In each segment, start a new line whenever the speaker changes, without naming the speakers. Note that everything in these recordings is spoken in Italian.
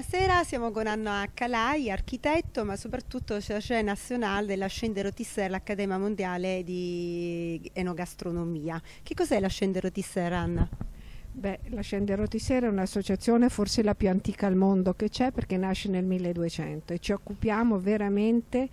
Buonasera, siamo con Anna Calai, architetto, ma soprattutto cerce nazionale della Scendero Rotisser l'Accademia Mondiale di Enogastronomia. Che cos'è la Scendero Rotisser, Anna?
Beh, la Scendero Rotisser è un'associazione forse la più antica al mondo che c'è perché nasce nel 1200 e ci occupiamo veramente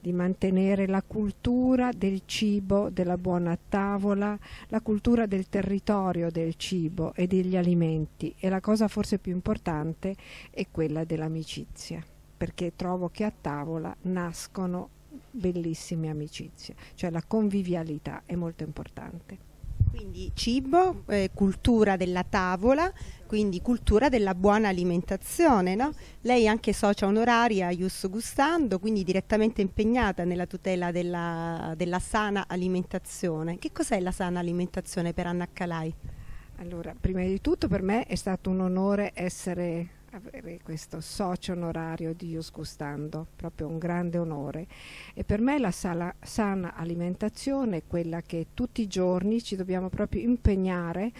di mantenere la cultura del cibo, della buona tavola, la cultura del territorio del cibo e degli alimenti e la cosa forse più importante è quella dell'amicizia, perché trovo che a tavola nascono bellissime amicizie, cioè la convivialità è molto importante. Quindi cibo, eh,
cultura della tavola, quindi cultura della buona alimentazione. No? Lei è anche socia onoraria Ius Gustando, quindi direttamente impegnata nella tutela della, della sana alimentazione. Che cos'è la sana alimentazione per Anna Calai?
Allora, prima di tutto per me è stato un onore essere avere questo socio onorario di Ius Gustando, proprio un grande onore. E per me la sala, sana alimentazione è quella che tutti i giorni ci dobbiamo proprio impegnare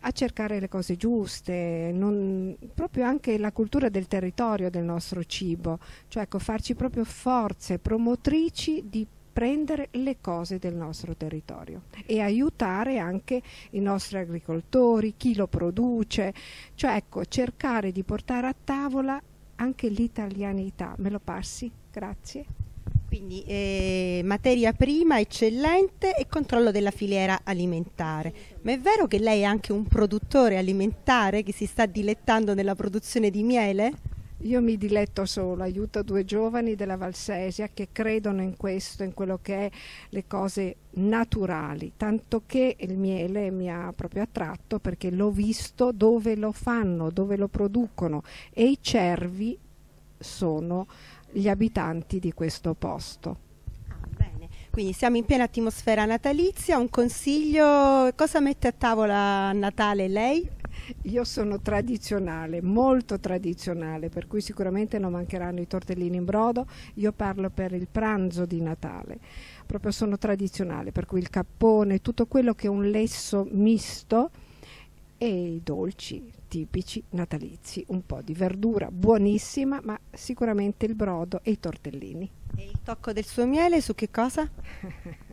a cercare le cose giuste, non, proprio anche la cultura del territorio del nostro cibo, cioè ecco, farci proprio forze promotrici di prendere le cose del nostro territorio e aiutare anche i nostri agricoltori, chi lo produce, cioè ecco, cercare di portare a tavola anche l'italianità. Me lo passi? Grazie. Quindi eh,
materia prima eccellente e controllo della filiera alimentare. Ma è vero che lei è anche un produttore alimentare che si sta dilettando nella produzione di miele?
Io mi diletto solo, aiuto due giovani della Valsesia che credono in questo, in quello che è le cose naturali, tanto che il miele mi ha proprio attratto perché l'ho visto dove lo fanno, dove lo producono e i cervi sono gli abitanti di questo posto. Ah,
Quindi siamo in piena atmosfera natalizia, un consiglio, cosa mette a tavola
a Natale lei? Io sono tradizionale, molto tradizionale, per cui sicuramente non mancheranno i tortellini in brodo. Io parlo per il pranzo di Natale. Proprio sono tradizionale, per cui il cappone, tutto quello che è un lesso misto e i dolci tipici natalizi, un po' di verdura buonissima, ma sicuramente il brodo e i tortellini. E il tocco del suo miele su che cosa?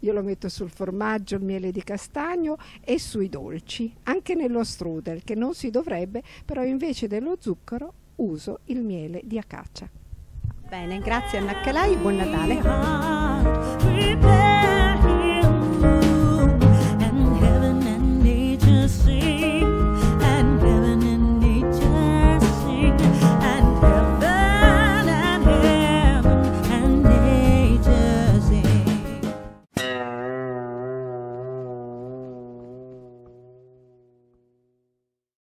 Io lo metto sul formaggio, il miele di castagno e sui dolci, anche nello strudel che non si dovrebbe, però invece dello zucchero uso il miele di acacia. Bene, grazie a Naccalai, buon
Natale.